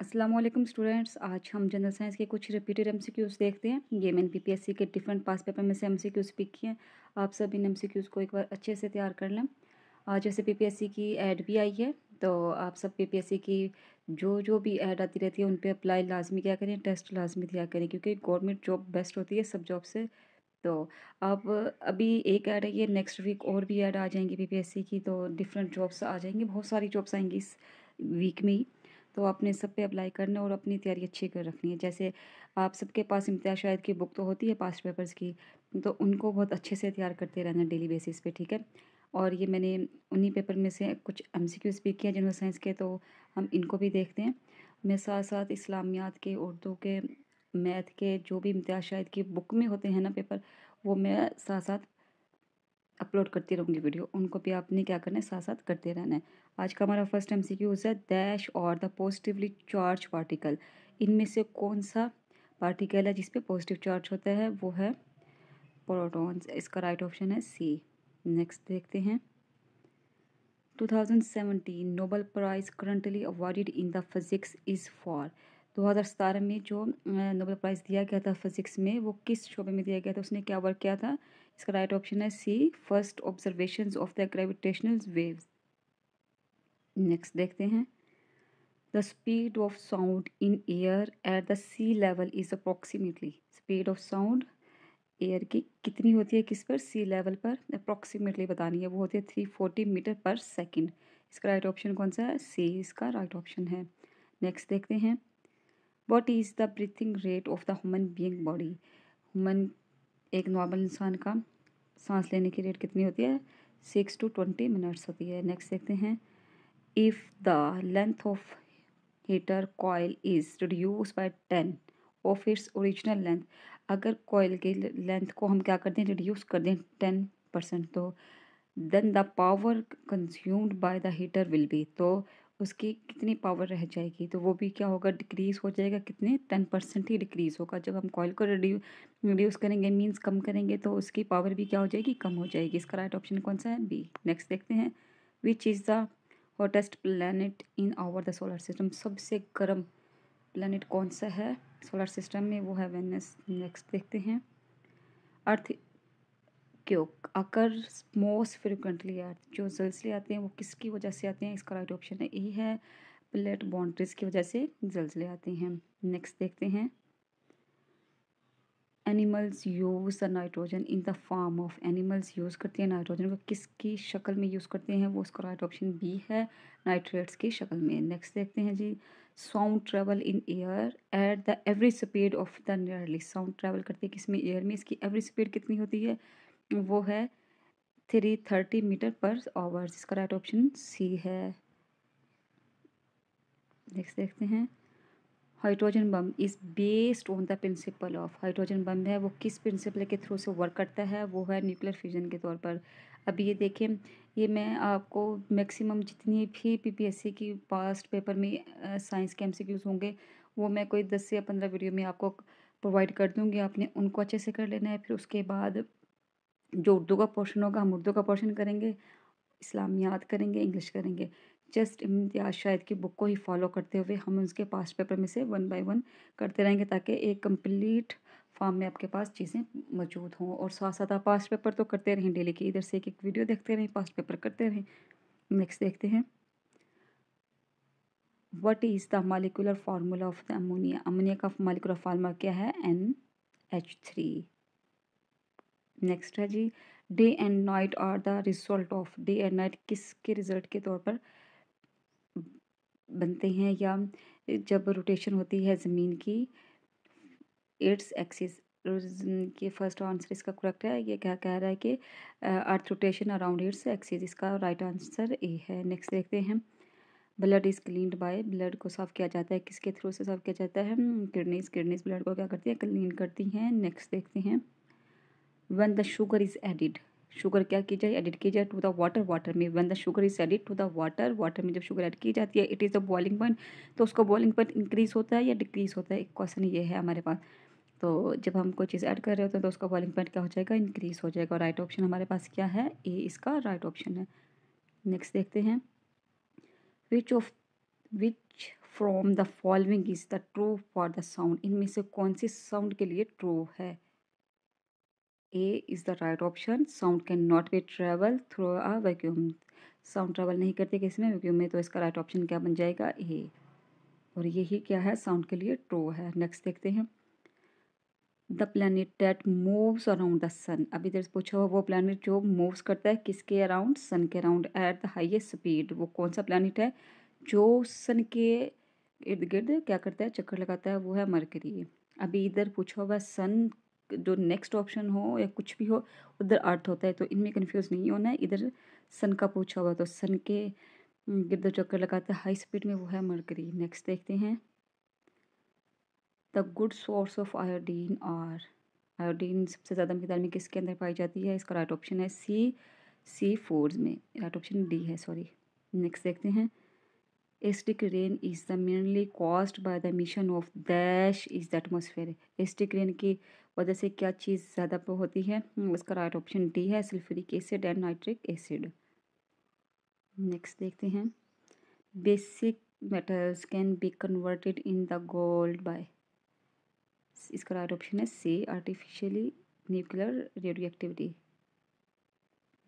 Aslam students आज हम general science के कुछ रिपीटेड एम देखते हैं ये मैंने सी के डिफरेंट पास पेपर में से एम पिक किए हैं आप सब इन एम को एक बार अच्छे से तैयार कर लें आज जैसे सी की एड भी आई है तो आप सब सी की जो जो भी ऐड आती रहती है उन पर अप्लाई लाजमी किया करें टेस्ट लाजमी दिया करें क्योंकि गवर्नमेंट जॉब बेस्ट होती है सब जॉब से तो आप अभी एक ऐड है नेक्स्ट वीक और भी ऐड आ जाएंगी सी की तो डिफरेंट जॉब्स आ जाएंगी बहुत सारी जॉब्स आएंगी इस वीक में ही तो आपने सब पे अप्लाई करना और अपनी तैयारी अच्छी कर रखनी है जैसे आप सबके पास इम्तिया शायद की बुक तो होती है पास्ट पेपर्स की तो उनको बहुत अच्छे से तैयार करते रहना डेली बेसिस पे ठीक है और ये मैंने उन्हीं पेपर में से कुछ एम सी क्यूज़ भी हैं जनरल साइंस के तो हम इनको भी देखते हैं मैं साथ साथ इस्लामियात के उर्दू के मैथ के जो भी इम्तिया शायद की बुक में होते हैं ना पेपर वो मैं साथ साथ अपलोड करती रहूँगी वीडियो उनको भी आपने क्या करना है साथ साथ करते रहना है आज का हमारा फर्स्ट एम सी क्यूज़ है डैश और द पॉजिटिवली चार्ज पार्टिकल इनमें से कौन सा पार्टिकल है जिसपे पॉजिटिव चार्ज होता है वो है प्रोटॉन्स इसका राइट ऑप्शन है सी नेक्स्ट देखते हैं 2017 Nobel prize currently awarded in the physics is for 2017 में जो नोबल प्राइज़ दिया गया था फिज़िक्स में वो किस शोबे में दिया गया था उसने क्या वर्क किया था इसका राइट ऑप्शन है C first observation of the gravitational waves next देखते हैं the speed of sound in air at the sea level is approximately speed of sound air की कितनी होती है किस पर सी लेवल पर अप्रॉक्सीमेटली बतानी है वो होती है थ्री फोर्टी मीटर पर सेकेंड इसका राइट ऑप्शन कौन सा है सी इसका राइट ऑप्शन है नेक्स्ट देखते हैं what is the breathing rate of the human being body human एक नॉर्मल इंसान का सांस लेने की रेट कितनी होती है सिक्स टू ट्वेंटी मिनट्स होती है नेक्स्ट देखते हैं if the length of heater coil is reduce by ten of its original length अगर कॉयल की लेंथ को हम क्या कर दें रिड्यूस कर दें टेन परसेंट तो then the power consumed by the heater will be तो उसकी कितनी पावर रह जाएगी तो वो भी क्या होगा डिक्रीज़ हो जाएगा कितने टेन परसेंट ही डिक्रीज़ होगा जब हम कॉयल को रिड्यू रिड्यूस करेंगे मींस कम करेंगे तो उसकी पावर भी क्या हो जाएगी कम हो जाएगी इसका राइट ऑप्शन कौन सा है बी नेक्स्ट देखते हैं which is the hottest planet in our the solar system सबसे गर्म प्लानट कौन सा है सोलर सिस्टम में वो है वेनस नेक्स्ट देखते हैं अर्थ क्यों आकर मोस्ट फ्रिक्वेंटली अर्थ जो जल्सले आते हैं वो किसकी वजह से आते हैं इसका राइट ऑप्शन ए है प्लेट बाउंड्रीज की वजह से जल्सले आते हैं नेक्स्ट देखते हैं animals use the nitrogen in the form of animals use करते हैं नाइट्रोजन को किसकी शक्ल में यूज़ करते हैं वो उसका राइट ऑप्शन बी है नाइट्रेट्स की शक्ल में नेक्स्ट देखते हैं जी sound travel in air at the every speed of the nearly sound travel करते हैं किस में एयर में इसकी एवरी स्पीड कितनी होती है वो है थ्री थर्टी मीटर पर आवर्स इसका राइट ऑप्शन सी है नेक्स्ट देखते हैं hydrogen bomb is based on the principle of hydrogen bomb है वो किस प्रिंसिपल के थ्रू से वर्क करता है वो है न्यूक्लियर फ्यूजन के तौर पर अब ये देखें ये मैं आपको मैक्सिमम जितनी भी पीपीएससी की पास्ट पेपर में साइंस के एमसीक्यूज होंगे वो मैं कोई दस या पंद्रह वीडियो में आपको प्रोवाइड कर दूँगी आपने उनको अच्छे से कर लेना है फिर उसके बाद जो उर्दू का पोर्शन होगा हम उर्दू का पोर्शन करेंगे इस्लामियात करेंगे इंग्लिश करेंगे जस्ट इम्तियाज़ mm, शायद की बुक को ही फॉलो करते हुए हम उसके पास्ट पेपर में से वन बाय वन करते रहेंगे ताकि एक कंप्लीट फॉर्म में आपके पास चीज़ें मौजूद हों और साथ साथ आप पास्ट पेपर तो करते रहें डेली के इधर से एक एक वीडियो देखते रहें पास्ट पेपर करते रहें नेक्स्ट देखते हैं what is the molecular formula of the ammonia ammonia का मालिकुलर फार्मूला क्या है एन एच थ्री नेक्स्ट है जी day and night are the result of day and night किसके रिजल्ट के तौर पर बनते हैं या जब रोटेशन होती है ज़मीन की एट्स एक्सिस के फर्स्ट आंसर इसका करेक्ट है ये क्या कह रहा है कि earth rotation around its axis इसका राइट आंसर ए है नेक्स्ट देखते हैं blood is cleaned by blood को साफ़ किया जाता है किसके थ्रू से साफ़ किया जाता है किडनीज किडनीज ब्लड को क्या करती है क्लीन करती हैं नेक्स्ट देखते हैं when the sugar is added sugar क्या की जाए एडिट की जाए टू द वाटर वाटर में when the sugar is added to the water water में जब शुगर ऐड की जाती है it is the boiling point तो उसका बॉइलिंग पॉइंट इंक्रीज़ होता है या डिक्रीज़ होता है एक क्वेश्चन ये है हमारे पास तो जब हम कोई चीज़ ऐड कर रहे होते हैं तो उसका बॉइलिंग पॉइंट क्या हो जाएगा इंक्रीज़ हो जाएगा राइट ऑप्शन हमारे पास क्या है ए इसका राइट ऑप्शन है नेक्स्ट देखते हैं which of which from the following is the true for the sound इनमें से कौन सी साउंड के लिए ट्रू है A is the right option sound can not be travel through a vacuum sound travel नहीं करते किसी में वैक्यूम में तो इसका राइट ऑप्शन क्या बन जाएगा ए और यही क्या है साउंड के लिए ट्रो है नेक्स्ट देखते हैं the planet that moves around the sun अभी इधर पूछा हुआ वो प्लानट जो मूव्स करता है किसके अराउंड सन के around at the highest speed वो कौन सा प्लानट है जो सन के इर्द गिर्द क्या करता है चक्कर लगाता है वो है मरकरी अभी इधर पूछा हुआ सन जो नेक्स्ट ऑप्शन हो या कुछ भी हो उधर अर्थ होता है तो इनमें कन्फ्यूज़ नहीं होना है इधर सन का पूछा हुआ तो सन के गिरद चक्कर लगाते हाई स्पीड में वो है मरकरी नेक्स्ट देखते हैं the good source of iodine are iodine सबसे ज़्यादा मकदार में किसके अंदर पाई जाती है इसका राइट ऑप्शन है सी सी फोर्स में राइट ऑप्शन डी है सॉरी नेक्स्ट देखते हैं acidic rain is the mainly caused by the emission of dash is the atmosphere acidic rain की वजह से क्या चीज़ ज़्यादा होती है उसका राइट ऑप्शन डी है sulphuric acid and nitric acid next देखते हैं basic metals can be converted in the gold by इसका राइट ऑप्शन है C artificially nuclear radioactivity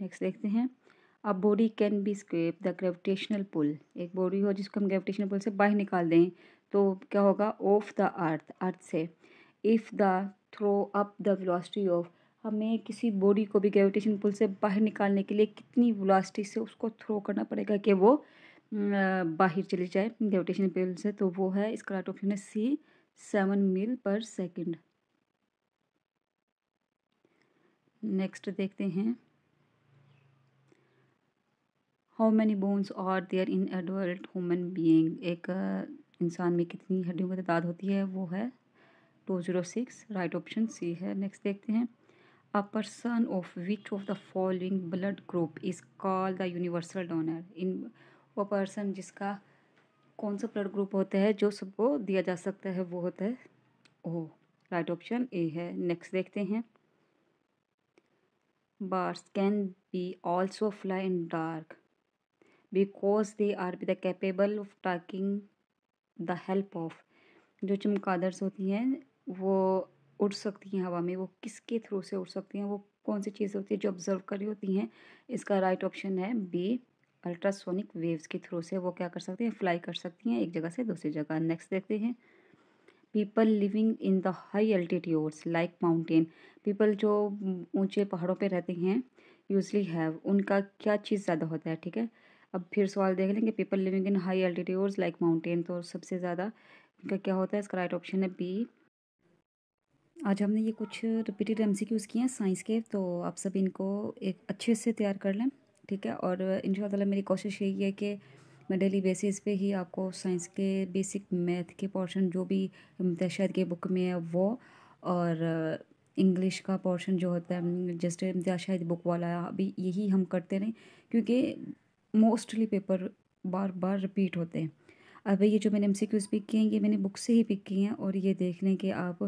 next देखते हैं a body can be escape the gravitational pull एक body हो जिसको हम ग्रेविटेशनल पुल से बाहर निकाल दें तो क्या होगा ऑफ द अर्थ अर्थ से if the throw up the velocity of हमें किसी बॉडी को भी ग्रेविटेशन पुल से बाहर निकालने के लिए कितनी वेलोसिटी से उसको थ्रो करना पड़ेगा कि वो बाहर चली जाए ग्रेविटेशन पुल से तो वो है इसका राइट ऑप्शन है सी सेवन मील पर सेकंड नेक्स्ट देखते हैं how many bones are there in adult human being एक इंसान में कितनी हड्डियों की तादाद होती है वो है two zero six right option C है नेक्स्ट देखते हैं a person of which of the following blood group is call the universal donor in वो पर्सन जिसका कौन सा ब्लड ग्रुप होता है जो सबको दिया जा सकता है वो होता है ओ राइट ऑप्शन ए है नेक्स्ट देखते हैं bats can be also fly in dark because they are be the capable of taking the help of जो चमकादर्स होती हैं वो उड़ सकती हैं हवा में वो किसके थ्रू से उड़ सकती हैं वो कौन सी चीज़ होती है जो ऑब्जर्व करी होती हैं इसका राइट ऑप्शन है बी अल्ट्रासोनिक वेव्स के थ्रू से वो क्या कर सकती हैं फ्लाई कर सकती हैं एक जगह से दूसरी जगह नेक्स्ट देखते हैं people living in the high altitudes like mountain people जो ऊंचे पहाड़ों पे रहते हैं यूजली हैव उनका क्या चीज़ ज़्यादा होता है ठीक है अब फिर सवाल देख लेंगे people living in high altitudes like mountain तो सबसे ज़्यादा उनका क्या होता है इसका राइट ऑप्शन है बी आज हमने ये कुछ रिपीटेड एम सी क्यूज़ किए हैं साइंस के तो आप सब इनको एक अच्छे से तैयार कर लें ठीक है और इन मेरी कोशिश यही है कि मैं डेली बेसिस पे ही आपको साइंस के बेसिक मैथ के पोर्शन जो भी शायद के बुक में है वो और इंग्लिश का पोर्शन जो होता है जस्ट इम्तिया बुक वाला अभी यही हम करते रहें क्योंकि मोस्टली पेपर बार बार रिपीट होते हैं अब ये जो मैंने एम सी क्यूज़ पिक किए हैं ये मैंने बुक से ही पिक किए हैं और ये देख लें कि आप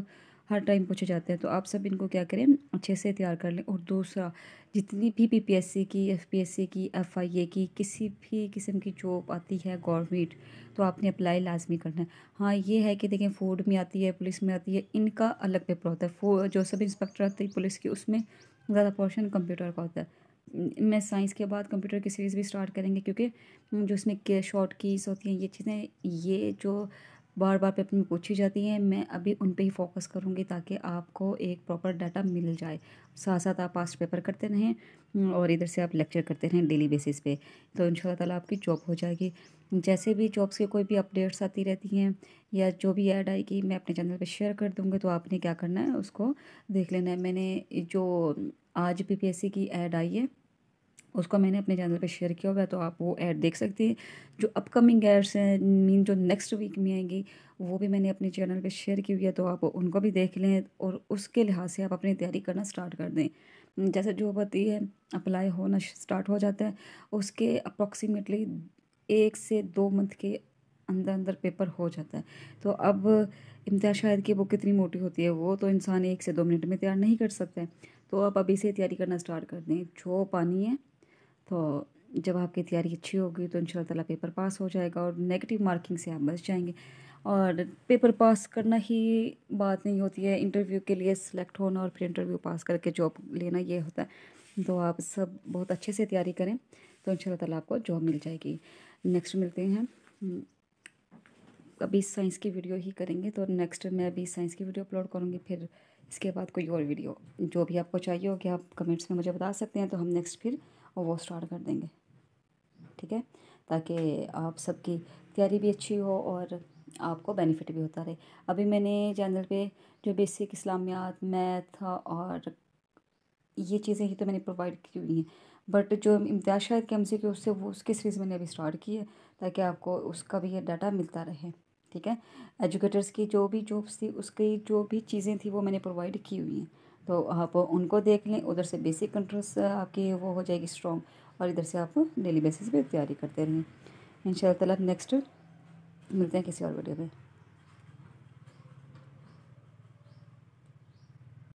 हर टाइम पूछे जाते हैं तो आप सब इनको क्या करें अच्छे से तैयार कर लें और दूसरा जितनी भी पीपीएससी की एफपीएससी की एफआईए की किसी भी किस्म की जॉब आती है गवर्नमेंट तो आपने अप्लाई लाजमी करना है हाँ ये है कि देखें फूड में आती है पुलिस में आती है इनका अलग पेपर होता है फो जो सब इंस्पेक्टर आते हैं पुलिस की उसमें ज़्यादा पोर्शन कंप्यूटर का होता है मैं साइंस के बाद कंप्यूटर की सीरीज़ भी स्टार्ट करेंगे क्योंकि जो उसमें शॉर्ट कीज होती हैं ये चीज़ें ये जो बार बार पेपर में पूछी जाती हैं मैं अभी उन पर ही फोकस करूँगी ताकि आपको एक प्रॉपर डाटा मिल जाए साथ साथ आप पास्ट पेपर करते रहें हम्म, और इधर से आप लेक्चर करते रहें डेली बेसिस पे तो इन ताला आपकी जॉब हो जाएगी जैसे भी जॉब्स के कोई भी अपडेट्स आती रहती हैं या जो भी ऐड आएगी मैं अपने चैनल पर शेयर कर दूँगी तो आपने क्या करना है उसको देख लेना है मैंने जो आज पी की एड आई है उसको मैंने अपने चैनल पे शेयर किया हुआ है तो आप वो ऐड देख सकते हैं जो अपकमिंग एड्स हैं मीन जो नेक्स्ट वीक में आएंगी वो भी मैंने अपने चैनल पे शेयर की हुई है तो आप उनको भी देख लें और उसके लिहाज से आप अपनी तैयारी करना स्टार्ट कर दें जैसे जो होती है अप्लाई होना स्टार्ट हो जाता है उसके अप्रॉक्सीमेटली एक से दो मंथ के अंदर अंदर पेपर हो जाता है तो अब इम्तिया शायद की बुक कितनी मोटी होती है वो तो इंसान एक से दो मिनट में तैयार नहीं कर सकता है तो आप अभी से तैयारी करना स्टार्ट कर दें जो पानी है तो जब आपकी तैयारी अच्छी होगी तो इन ताला पेपर पास हो जाएगा और नेगेटिव मार्किंग से आप बच जाएंगे और पेपर पास करना ही बात नहीं होती है इंटरव्यू के लिए सिलेक्ट होना और फिर इंटरव्यू पास करके जॉब लेना ये होता है तो आप सब बहुत अच्छे से तैयारी करें तो इन ताला आपको जॉब मिल जाएगी नेक्स्ट मिलते हैं अभी साइंस की वीडियो ही करेंगे तो नेक्स्ट मैं अभी साइंस की वीडियो अपलोड करूँगी फिर इसके बाद कोई और वीडियो जो भी आपको चाहिए होगी आप कमेंट्स में मुझे बता सकते हैं तो हम नेक्स्ट फिर वो स्टार्ट कर देंगे ठीक है ताकि आप सबकी तैयारी भी अच्छी हो और आपको बेनिफिट भी होता रहे अभी मैंने चैनल पे जो बेसिक इस्लामियात मैथ और ये चीज़ें ही तो मैंने प्रोवाइड की हुई हैं बट जो इम्तिया शायद के एम सी उससे वो उसकी सीरीज़ मैंने अभी स्टार्ट की है ताकि आपको उसका भी ये डाटा मिलता रहे ठीक है एजुकेटर्स की जो भी जॉब्स थी उसकी जो भी चीज़ें थी वो मैंने प्रोवाइड की हुई हैं तो आप उनको देख लें उधर से बेसिक कंट्रोल्स आपकी वो हो जाएगी स्ट्रॉन्ग और इधर से आप डेली बेसिस पे तैयारी करते रहें इन ताला नेक्स्ट मिलते हैं किसी और वीडियो में